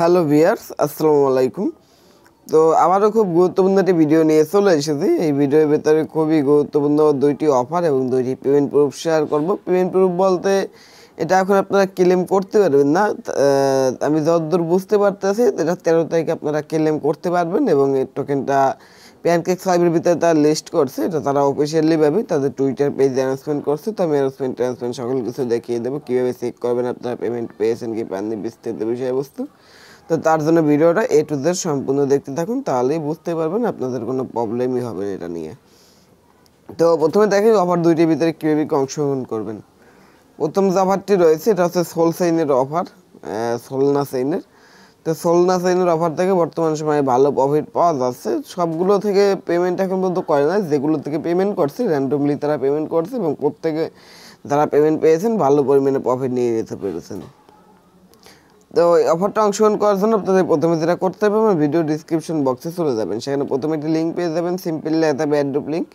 hello viewers আসসালামু আলাইকুম তো আমারও খুব গুরুত্বপূর্ণ একটি ভিডিও নিয়ে চলে এসেছি এই ভিডিওর ভেতরে খুবই গুরুত্বপূর্ণ দুইটি অফার এবং দুইটি পেমেন্ট প্রুফ শেয়ার করবো পেমেন্ট প্রুফ বলতে এটা এখন আপনারা ক্লেম করতে পারবেন না আমি যতদূর বুঝতে পারতেছি এটা তেরো তারিখে আপনারা ক্লেম করতে পারবেন এবং এই টোকেনটা প্যানকেক সাহেবের ভিতরে তারা লিস্ট করছে এটা তারা অফিসিয়ালি অফিসিয়ালিভাবে তাদের টুইটার পেজ অ্যানাউন্সমেন্ট করছে তো আমি অ্যানাউন্সমেন্ট ট্যানাউন্সমেন্ট সকল কিছু দেখিয়ে দেবো কীভাবে চেক করবেন আপনারা পেমেন্ট পেয়েছেন কি পাননি বিস্তারিত বিষয়বস্তু তো তার জন্য ভিডিওটা এ টু জেড সম্পূর্ণ দেখতে থাকুন তাহলেই বুঝতে পারবেন আপনাদের কোনো প্রবলেমই হবে এটা নিয়ে তো প্রথমে দেখেন অফার দুইটির ভিতরে কীভাবে অংশগ্রহণ করবেন প্রথম যে অফারটি রয়েছে এটা হচ্ছে সোল সাইনের অফার সোলনা সাইনের তো সোলনা সাইনের অফার থেকে বর্তমান সময়ে ভালো প্রফিট পাওয়া যাচ্ছে সবগুলো থেকে পেমেন্ট এখন পর্যন্ত করে না যেগুলো থেকে পেমেন্ট করছে র্যান্ডমলি তারা পেমেন্ট করছে এবং প্রত্যেকে যারা পেমেন্ট পেয়েছেন ভালো পরিমাণে প্রফিট নিয়ে যেতে পেরেছেন তো অফারটা অংশগ্রহণ করার জন্য আপনাদের প্রথমে যেটা করতে হবে আমার ভিডিও ডিসক্রিপশন বক্সে চলে যাবেন সেখানে প্রথমে একটি লিঙ্ক পেয়ে যাবেন সিম্পলি অ্যাথাবে অ্যাড্রুপ লিঙ্ক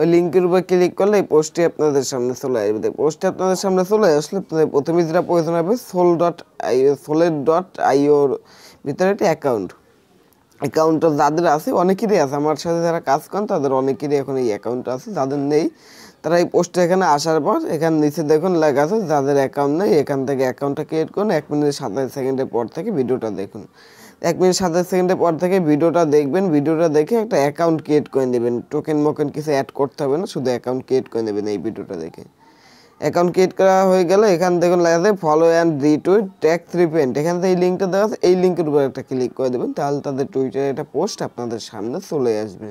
ওই লিঙ্কের উপর ক্লিক করলে এই পোস্টটি আপনাদের সামনে চলে আসবে পোস্টটি আপনাদের সামনে চলে আসলে আপনাদের প্রথমে যেটা প্রয়োজন হবে সোল ডট আই সোলের ডট আইওর ভিতরে একটি অ্যাকাউন্ট অ্যাকাউন্টটা যাদের আছে অনেকেরই আছে আমার সাথে যারা কাজ করেন তাদের অনেকেরই এখন এই অ্যাকাউন্ট আছে যাদের নেই তারা এই পোস্টে এখানে আসার পর এখানে নিচে দেখুন লেখা আছে যাদের অ্যাকাউন্ট নেই এখান থেকে অ্যাকাউন্টটা ক্রিয়েট করুন এক মিনিট সাতাশ সেকেন্ডের পর থেকে ভিডিওটা দেখুন এক মিনিট সাতাশ সেকেন্ডের পর থেকে ভিডিওটা দেখবেন ভিডিওটা দেখে একটা অ্যাকাউন্ট ক্রিয়েট করে নেবেন টোকেন মোকেন কিছু অ্যাড করতে হবে না শুধু অ্যাকাউন্ট ক্রিয়েট করে নেবেন এই ভিডিওটা দেখে অ্যাকাউন্ট ক্রিয়েট করা হয়ে গেল এখান দেখুন লেখা আছে ফলো অ্যান্ড রিটুইট থ্রি রিপেন্ট এখান থেকে এই লিঙ্কটা দেওয়া আছে এই লিঙ্কের উপর একটা ক্লিক করে দেবেন তাহলে তাদের টুইটারে একটা পোস্ট আপনাদের সামনে চলে আসবে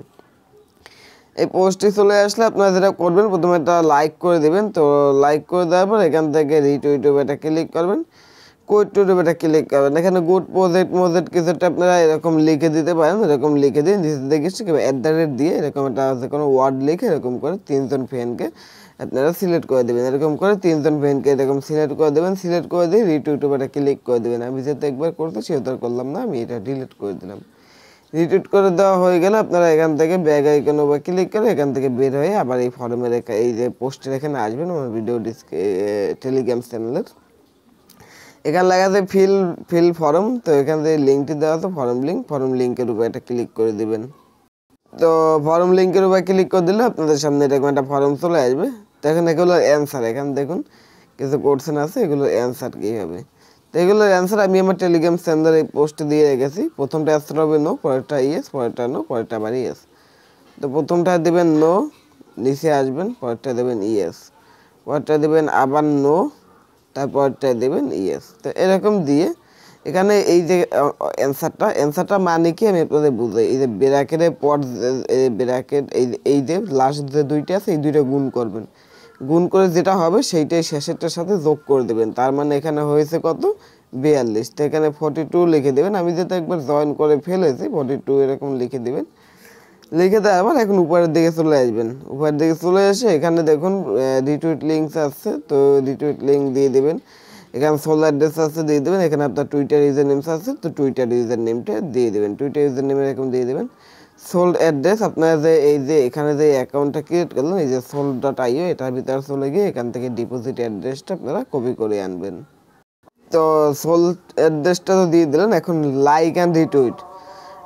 এই পোস্টটি চলে আসলে আপনারা যেটা করবেন প্রথমে একটা লাইক করে দেবেন তো লাইক করে দেওয়ার পর এখান থেকে রিটুইটুব এটা ক্লিক করবেন কুইটুইটুব এটা ক্লিক করবেন এখানে গুড প্রজেক্ট কিছু একটা আপনারা এরকম লিখে দিতে পারেন এরকম লিখে দিন নিজে অ্যাট দ্য রেট দিয়ে এরকম একটা আছে কোনো ওয়ার্ড লিখে এরকম করে তিনজন ফ্যানকে আপনারা সিলেক্ট করে দেবেন এরকম করে তিনজন ফ্যানকে এরকম সিলেক্ট করে দেবেন সিলেক্ট করে দিয়ে রিটুইটুব এটা ক্লিক করে দেবেন আমি যেহেতু একবার করতে সেহেতু করলাম না আমি এটা ডিলিট করে দিলাম রিটুইট করে দেওয়া হয়ে গেলে আপনারা এখান থেকে ব্যাগ আইকন বা ক্লিক করে এখান থেকে বের হয়ে আবার এই ফর্মের এই যে পোস্টের এখানে আসবেন আমার ভিডিও ডিস্ক টেলিগ্রাম চ্যানেলের এখানে লাগাতে ফিল ফিল ফর্ম তো এখান থেকে লিঙ্কটি দেওয়া তো ফর্ম লিঙ্ক ফর্ম লিঙ্কের উপর একটা ক্লিক করে দেবেন তো ফর্ম লিঙ্কের উপর ক্লিক করে দিলে আপনাদের সামনে এরকম একটা ফর্ম চলে আসবে তো এখানে এগুলো অ্যান্সার এখানে দেখুন কিছু কোর্সেন আছে এগুলোর অ্যান্সার কী হবে তো এগুলোর অ্যান্সার আমি আমার টেলিগ্রাম স্যান্ডার এই পোস্টে দিয়ে রেখেছি প্রথমটা অ্যান্সার হবে নো পরেরটা ইয়েস পরেরটা নো পরেরটা আবার ইয়েস তো প্রথমটা দেবেন নো নিচে আসবেন পরেরটা দেবেন ইয়েস পরেরটা দেবেন আবার নো তারপরটা দেবেন ইয়েস তো এরকম দিয়ে এখানে এই যে অ্যান্সারটা অ্যান্সারটা মানে কি আমি আপনাদের বুঝাই এই যে ব্র্যাকেটের পর ব্র্যাকেট এই এই যে লাস্ট যে দুইটা আছে এই দুইটা গুণ করবেন গুণ করে যেটা হবে সেইটাই শেষেরটার সাথে যোগ করে দেবেন তার মানে এখানে হয়েছে কত বিয়াল্লিশ তো এখানে ফর্টি টু লিখে দেবেন আমি যেটা একবার জয়েন করে ফেলেছি ফর্টি টু এরকম লিখে দেবেন লিখে দেওয়ার আবার এখন উপরের দিকে চলে আসবেন উপরের দিকে চলে এসে এখানে দেখুন রিটুইট লিঙ্কস আছে তো রিটুইট লিঙ্ক দিয়ে দেবেন এখানে সোল অ্যাড্রেস আছে দিয়ে দেবেন এখানে আপনার টুইটার ইউজার নেমস আছে তো টুইটার ইউজার নেমটা দিয়ে দেবেন টুইটার ইউজার নেম এরকম দিয়ে দেবেন সোল্ড অ্যাড্রেস আপনারা যে এই যে এখানে যে অ্যাকাউন্টটা ক্রিয়েট করলেন এই যে সোল্ড ডট আইও এটার ভিতরে চলে গিয়ে এখান থেকে ডিপোজিট অ্যাড্রেসটা আপনারা কপি করে আনবেন তো সোল্ড অ্যাড্রেসটা তো দিয়ে দিলেন এখন লাইক অ্যান্ড রিটুইট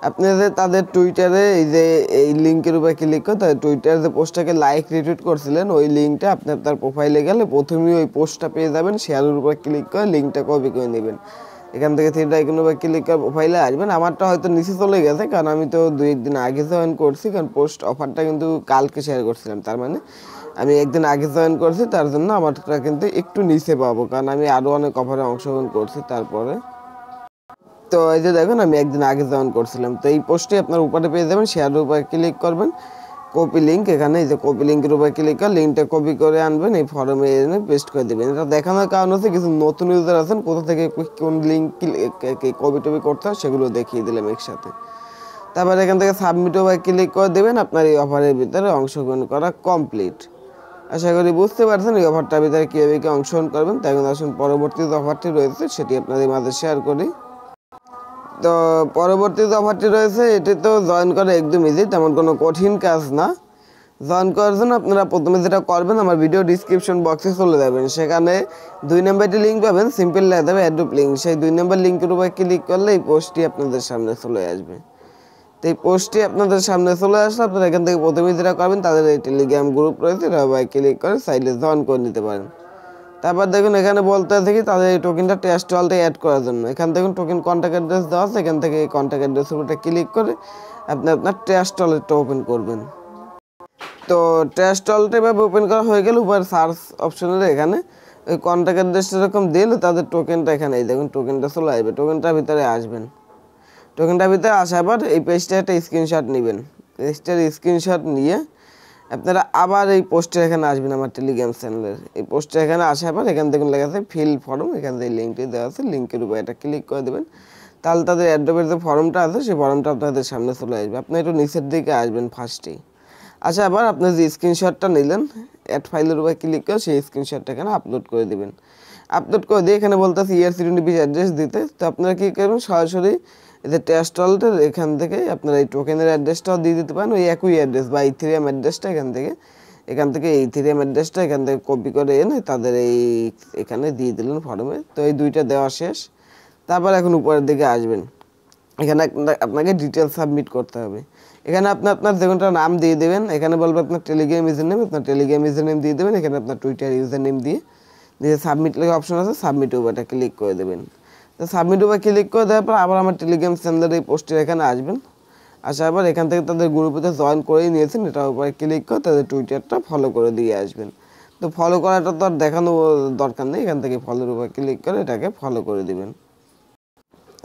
আপনি যে তাদের টুইটারে এই যে এই লিঙ্কের উপরে ক্লিক করে তাদের টুইটার যে পোস্টটাকে লাইক রিটুইট করছিলেন ওই লিঙ্কটা আপনি আপনার প্রোফাইলে গেলে প্রথমেই ওই পোস্টটা পেয়ে যাবেন শেয়ারের উপরে ক্লিক করে লিঙ্কটা কপি করে নেবেন এখান থেকে থ্রি আইকনের বা ক্লিক ফাইলে আসবেন আমারটা হয়তো নিচে চলে গেছে কারণ আমি তো দুই একদিন আগে জয়েন করছি কারণ পোস্ট অফারটা কিন্তু কালকে শেয়ার করছিলাম তার মানে আমি একদিন আগে জয়েন করছি তার জন্য আমারটা কিন্তু একটু নিচে পাবো কারণ আমি আরও অনেক অফারে অংশগ্রহণ করছি তারপরে তো এই যে দেখুন আমি একদিন আগে জয়েন করছিলাম তো এই পোস্টটি আপনার উপরে পেয়ে যাবেন শেয়ারের উপরে ক্লিক করবেন কপি লিঙ্ক এখানে এই যে কপি লিঙ্কের উপরে ক্লিক করে লিঙ্কটা কপি করে আনবেন এই ফর্মে এনে পেস্ট করে দেবেন এটা দেখানোর কারণ হচ্ছে কিছু নতুন ইউজার আছেন কোথা থেকে কোন লিঙ্ক কপি টপি করতে হয় সেগুলো দেখিয়ে দিলাম একসাথে তারপরে এখান থেকে সাবমিট উপরে ক্লিক করে দেবেন আপনার এই অফারের ভিতরে অংশগ্রহণ করা কমপ্লিট আশা করি বুঝতে পারছেন এই অফারটার ভিতরে কীভাবে কী অংশগ্রহণ করবেন তাই এখন আসুন পরবর্তী যে অফারটি রয়েছে সেটি আপনাদের মাঝে শেয়ার করি তো পরবর্তী যে অফারটি রয়েছে এটি তো জয়েন করা একদম ইজি তেমন কোনো কঠিন কাজ না জয়েন করার জন্য আপনারা প্রথমে যেটা করবেন আমার ভিডিও ডিসক্রিপশন বক্সে চলে যাবেন সেখানে দুই নম্বরটি লিঙ্ক পাবেন সিম্পল যাবে অ্যাড্রুপ লিঙ্ক সেই দুই নম্বর লিঙ্কের উপরে ক্লিক করলে এই পোস্টটি আপনাদের সামনে চলে আসবে তো এই পোস্টটি আপনাদের সামনে চলে আসলে আপনারা এখান থেকে প্রথমে যেটা করবেন তাদের এই টেলিগ্রাম গ্রুপ রয়েছে এটা ক্লিক করে সাইডে জয়েন করে নিতে পারেন তারপর দেখুন এখানে বলতে দেখি তাদের এই টোকেনটা টেস্ট ওয়ালটা অ্যাড করার জন্য এখান থেকে টোকেন কন্ট্যাক্ট অ্যাড্রেস দেওয়া আছে এখান থেকে এই কন্ট্যাক্ট অ্যাড্রেসের উপরটা ক্লিক করে আপনি আপনার টেস্ট ওয়ালেটটা ওপেন করবেন তো টেস্ট ওয়ালেটটা এভাবে ওপেন করা হয়ে গেলে উপর সার্চ অপশনের এখানে ওই কন্ট্যাক্ট অ্যাড্রেসটা এরকম দিলে তাদের টোকেনটা এখানে এই দেখুন টোকেনটা চলে আসবে টোকেনটার ভিতরে আসবেন টোকেনটার ভিতরে আসার পর এই পেজটা একটা স্ক্রিনশট নেবেন পেজটার স্ক্রিনশট নিয়ে আপনারা আবার এই পোস্টের এখানে আসবেন আমার টেলিগ্রাম চ্যানেলের এই পোস্টের এখানে আসার পর এখান থেকে লেখা আছে ফিল ফর্ম এখান থেকে লিঙ্কটি দেওয়া আছে লিঙ্কের উপর এটা ক্লিক করে দেবেন তাহলে তাদের অ্যাড্রপের যে ফর্মটা আছে সেই ফর্মটা আপনাদের সামনে চলে আসবে আপনি একটু নিচের দিকে আসবেন ফার্স্টেই আচ্ছা আবার আপনার যে স্ক্রিনশটটা নিলেন অ্যাড ফাইলের উপরে ক্লিক করে সেই স্ক্রিনশটটা এখানে আপলোড করে দেবেন আপলোড করে দিয়ে এখানে বলতে আছে ইয়ার সিটোয়েন্টি অ্যাড্রেস দিতে তো আপনারা কী করবেন সরাসরি এদের যে টেস্ট এখান থেকে আপনারা এই টোকেনের অ্যাড্রেসটাও দিয়ে দিতে পারেন ওই একই অ্যাড্রেস বা থ্রিএম অ্যাড্রেসটা এখান থেকে এখান থেকে এই থ্রিএম অ্যাড্রেসটা এখান থেকে কপি করে এনে তাদের এই এখানে দিয়ে দিলেন ফর্মে তো এই দুইটা দেওয়া শেষ তারপর এখন উপরের দিকে আসবেন এখানে আপনাকে ডিটেল সাবমিট করতে হবে এখানে আপনি আপনার যে নাম দিয়ে দেবেন এখানে বলবে আপনার টেলিগ্রাম ইউজার নেম আপনার টেলিগ্রাম ইউজার নেম দিয়ে দেবেন এখানে আপনার টুইটার ইউজার নেম দিয়ে দিয়ে সাবমিট লেখা অপশন আছে সাবমিট উপরটা ক্লিক করে দেবেন সাবমিট উপর ক্লিক করে দেওয়ার পর আবার আমার টেলিগ্রাম চ্যানেলের এই পোস্টটি এখানে আসবেন আসার পর এখান থেকে তাদের গ্রুপেতে জয়েন করেই নিয়েছেন এটার উপরে ক্লিক করে তাদের টুইটারটা ফলো করে দিয়ে আসবেন তো ফলো করাটা তো আর দেখানো দরকার নেই এখান থেকে ফলোর উপর ক্লিক করে এটাকে ফলো করে দিবেন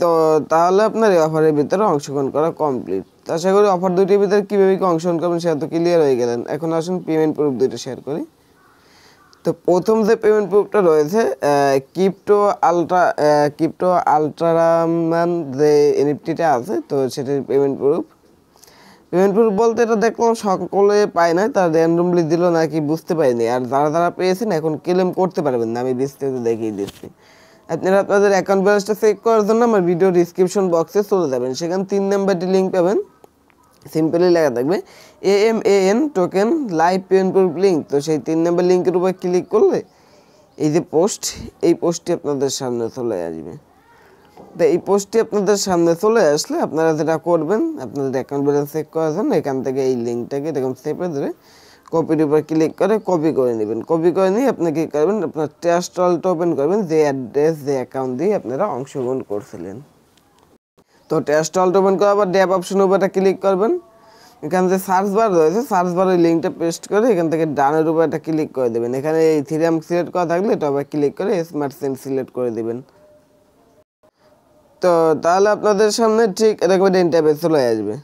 তো তাহলে আপনার এই অফারের ভিতরে অংশগ্রহণ করা কমপ্লিট আশা করি অফার দুইটির ভিতরে কীভাবে কি অংশগ্রহণ করবেন সেটা তো ক্লিয়ার হয়ে গেলেন এখন আসুন পেমেন্ট প্রুফ দুইটা শেয়ার করি তো প্রথম যে পেমেন্ট প্রুফটা রয়েছে ক্রিপ্টো আলট্রা ক্রিপ্টো আলট্রামান যে এনএফটিটা আছে তো সেটির পেমেন্ট প্রুফ পেমেন্ট প্রুফ বলতে এটা দেখলাম সকলে পায় না তারা র্যান্ডমলি দিল নাকি বুঝতে পারিনি আর যারা যারা পেয়েছেন এখন ক্লেম করতে পারবেন না আমি বিস্তারিত দেখিয়ে দিচ্ছি আপনারা আপনাদের অ্যাকাউন্ট ব্যালেন্সটা চেক করার জন্য আমার ভিডিও ডিসক্রিপশন বক্সে চলে যাবেন সেখানে তিন নাম্বারটি লিঙ্ক পাবেন সিম্পলি লেখা থাকবে এম এন টোকেন লাইভ পেনপুর লিঙ্ক তো সেই তিন নম্বর লিঙ্কের উপর ক্লিক করলে এই যে পোস্ট এই পোস্টটি আপনাদের সামনে চলে আসবে তো এই পোস্টটি আপনাদের সামনে চলে আসলে আপনারা যেটা করবেন আপনাদের অ্যাকাউন্ট ব্যালেন্স চেক করার জন্য এখান থেকে এই লিঙ্কটাকে এরকম সেপে ধরে কপির উপর ক্লিক করে কপি করে নেবেন কপি করে নিয়ে আপনি কী করবেন আপনার ট্যাশ টলটা ওপেন করবেন যে অ্যাড্রেস যে অ্যাকাউন্ট দিয়ে আপনারা অংশগ্রহণ করছিলেন তো ট্যাশ টলটা ওপেন করে আবার ড্যাপ অপশন উপরটা ক্লিক করবেন এখানে যে সার্চ বার রয়েছে সার্চ বারের লিঙ্কটা পেস্ট করে এখান থেকে ডানের উপর একটা ক্লিক করে দেবেন এখানে এই থিরাম সিলেক্ট করা থাকলে এটা আবার ক্লিক করে স্মার্ট সিম সিলেক্ট করে দেবেন তো তাহলে আপনাদের সামনে ঠিক এরকম একটা চলে আসবে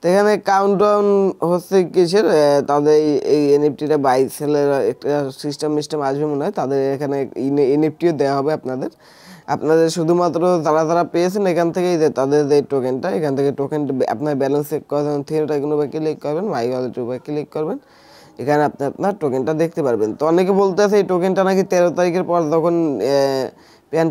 তো এখানে কাউন্ট ডাউন হচ্ছে কিসের তাদের এই এনএফটিটা বাই সেলের একটা সিস্টেম মিস্টেম আসবে মনে হয় তাদের এখানে এনএফটিও দেওয়া হবে আপনাদের আপনাদের শুধুমাত্র যারা যারা পেয়েছেন এখান থেকেই যে তাদের যে টোকেনটা এখান থেকে টোকেন আপনার ব্যালেন্স চেক করার থিয়েটার থিয়েটারগুলো বা ক্লিক করবেন মাই ওয়ালেট উপরে ক্লিক করবেন এখানে আপনি আপনার টোকেনটা দেখতে পারবেন তো অনেকে বলতে আছে এই টোকেনটা নাকি তেরো তারিখের পর যখন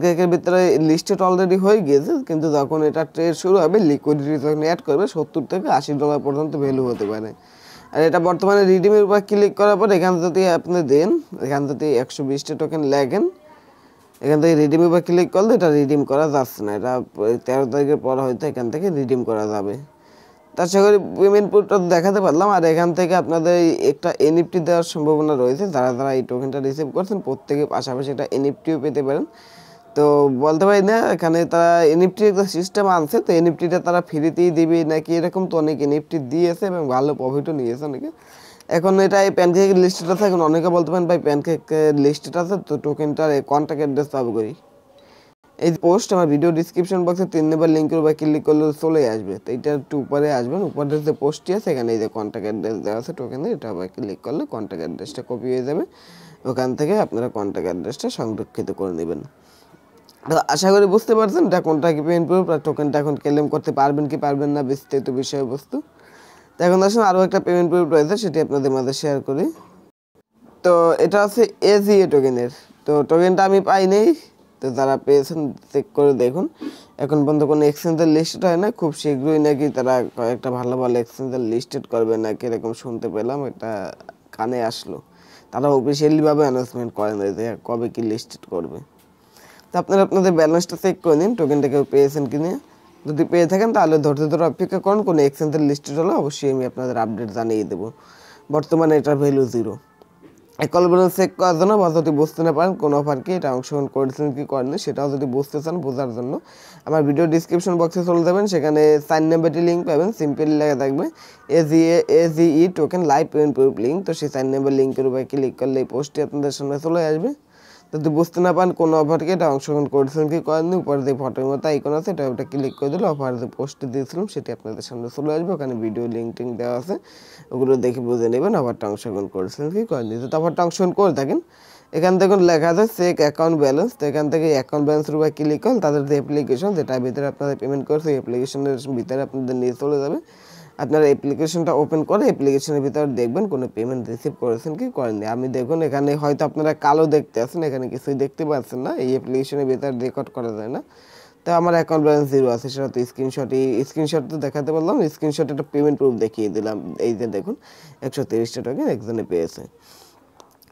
কেকের ভিতরে লিস্টেড অলরেডি হয়ে গিয়েছে কিন্তু যখন এটা ট্রেড শুরু হবে লিকুইডিটি যখন অ্যাড করবে সত্তর থেকে আশি ডলার পর্যন্ত ভ্যালু হতে পারে আর এটা বর্তমানে রিডিমের উপর ক্লিক করার পর এখান যদি আপনি দেন এখান যদি একশো বিশটা টোকেন লাগেন এখান থেকে রিডিম বা ক্লিক করলে এটা রিডিম করা যাচ্ছে না এটা তেরো তারিখের পর হয়তো এখান থেকে রিডিম করা যাবে তার সঙ্গে পেমেন্ট পুটটা দেখাতে পারলাম আর এখান থেকে আপনাদের একটা এনএফটি দেওয়ার সম্ভাবনা রয়েছে যারা যারা এই টোকেনটা রিসিভ করছেন প্রত্যেকে পাশাপাশি একটা এনএফটিও পেতে পারেন তো বলতে পারি না এখানে তারা এনএফটির একটা সিস্টেম আনছে তো এনএফটিটা তারা ফ্রিতেই দিবে নাকি এরকম তো অনেক এনএফটি দিয়েছে এবং ভালো প্রফিটও নিয়েছে অনেকে এখন এটা এই প্যানকেকের লিস্টেড আছে এখন অনেকে বলতে পারেন ভাই প্যানকেকের লিস্টেড আছে তো টোকেনটার কন্ট্যাক্ট অ্যাড্রেস চালু করি এই পোস্ট আমার ভিডিও ডিসক্রিপশন বক্সে তিন নম্বর লিঙ্কের উপর ক্লিক করলে চলে আসবে তো এটা একটু উপরে আসবেন উপরে যে পোস্টটি আছে এখানে এই যে কন্ট্যাক্ট অ্যাড্রেস দেওয়া আছে টোকেনের এটা আবার ক্লিক করলে কন্ট্যাক্ট অ্যাড্রেসটা কপি হয়ে যাবে ওখান থেকে আপনারা কন্ট্যাক্ট অ্যাড্রেসটা সংরক্ষিত করে নেবেন তো আশা করি বুঝতে পারছেন এটা কোনটা কি পেন প্রুফ টোকেনটা এখন ক্লেম করতে পারবেন কি পারবেন না বিস্তারিত বিষয়বস্তু তো এখন আসুন আরও একটা পেমেন্ট প্রুফ রয়েছে সেটি আপনাদের মাঝে শেয়ার করি তো এটা হচ্ছে এজিএ টোকেনের তো টোকেনটা আমি পাইনি তো যারা পেয়েছেন চেক করে দেখুন এখন পর্যন্ত কোনো এক্সচেঞ্জের লিস্টেড হয় না খুব শীঘ্রই নাকি তারা কয়েকটা ভালো ভালো এক্সচেঞ্জের লিস্টেড করবে না কীরকম শুনতে পেলাম এটা কানে আসলো তারা অফিসিয়ালিভাবে অ্যানাউন্সমেন্ট করে না যে কবে কি লিস্টেড করবে তো আপনারা আপনাদের ব্যালেন্সটা চেক করে নিন টোকেনটা কেউ পেয়েছেন কিনে যদি পেয়ে থাকেন তাহলে ধরতে ধরে অপেক্ষা করুন কোনো এক্সচেঞ্জের লিস্টেড হলে অবশ্যই আমি আপনাদের আপডেট জানিয়ে দেবো বর্তমানে এটার value zero call balance check করার জন্য বা যদি বুঝতে না পারেন কোনো অফার কি এটা অংশগ্রহণ করেছেন কি করেন সেটাও যদি বুঝতে চান বোঝার জন্য আমার ভিডিও ডিসক্রিপশন বক্সে চলে যাবেন সেখানে সাইন নাম্বারটি লিঙ্ক পাবেন সিম্পলি লেখা থাকবে এজি এজিই টোকেন লাইভ পেমেন্ট লিঙ্ক তো সেই সাইন নাম্বার লিঙ্কের উপরে ক্লিক করলে এই পোস্টটি আপনাদের সামনে চলে আসবে যদি বুঝতে না পান কোনো অফারকে এটা অংশগ্রহণ করেছিলেন কি করেননি উপরে যে ফটোর মতো আইকন আছে এটা ওটা ক্লিক করে দিলে অফার যে পোস্ট দিয়েছিলাম সেটি আপনাদের সামনে চলে আসবে ওখানে ভিডিও লিঙ্ক টিঙ্ক দেওয়া আছে ওগুলো দেখে বুঝে নেবেন অফারটা অংশগ্রহণ করেছিলেন কি করেননি যদি অফারটা অংশগ্রহণ করে থাকেন এখান থেকে লেখা আছে চেক অ্যাকাউন্ট ব্যালেন্স তো এখান থেকে অ্যাকাউন্ট ব্যালেন্সের উপর ক্লিক করেন তাদের যে অ্যাপ্লিকেশন যেটার ভিতরে আপনারা পেমেন্ট করছে ওই অ্যাপ্লিকেশনের ভিতরে আপনাদের নিয়ে চলে যাবে আপনারা অ্যাপ্লিকেশনটা ওপেন করে অ্যাপ্লিকেশনের ভিতরে দেখবেন কোনো পেমেন্ট রিসিভ করেছেন কি করেননি আমি দেখুন এখানে হয়তো আপনারা কালো দেখতে আছেন এখানে কিছুই দেখতে পাচ্ছেন না এই অ্যাপ্লিকেশনের ভিতরে রেকর্ড করা যায় না তো আমার অ্যাকাউন্ট ব্যালেন্স জিরো আছে সেটা তো স্ক্রিনশটই স্ক্রিনশট তো দেখাতে পারলাম স্ক্রিনশটে একটা পেমেন্ট প্রুফ দেখিয়ে দিলাম এই যে দেখুন একশো তিরিশটা টাকা একজনে পেয়েছে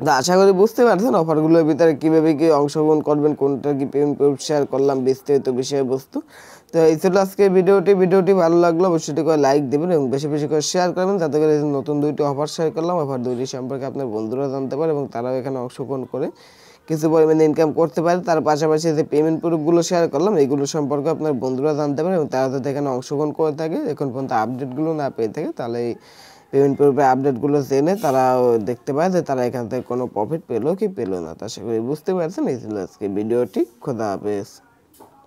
তো আশা করি বুঝতে পারছেন অফারগুলোর ভিতরে কীভাবে কী অংশগ্রহণ করবেন কোনটা কী পেমেন্ট প্রুফ শেয়ার করলাম বিস্তারিত বিষয়বস্তু তো এই ছিল আজকে ভিডিওটি ভিডিওটি ভালো লাগলো অবশ্যই করে লাইক দেবেন এবং বেশি বেশি করে শেয়ার করবেন যাতে করে নতুন দুইটি অফার শেয়ার করলাম অফার দুইটি সম্পর্কে আপনার বন্ধুরা জানতে পারে এবং তারাও এখানে অংশগ্রহণ করে কিছু পরিমাণে ইনকাম করতে পারে তার পাশাপাশি যে পেমেন্ট প্রুফগুলো শেয়ার করলাম এইগুলো সম্পর্কে আপনার বন্ধুরা জানতে পারে এবং তারা যাতে এখানে অংশগ্রহণ করে থাকে এখন পর্যন্ত আপডেটগুলো না পেয়ে থাকে তাহলে এই পেমেন্ট প্রুফে আপডেটগুলো জেনে তারা দেখতে পায় যে তারা এখান থেকে কোনো প্রফিট পেলো কি পেলো না তা সে বুঝতে পারছেন এই ছিল আজকে ভিডিওটি খোদা হাফেজ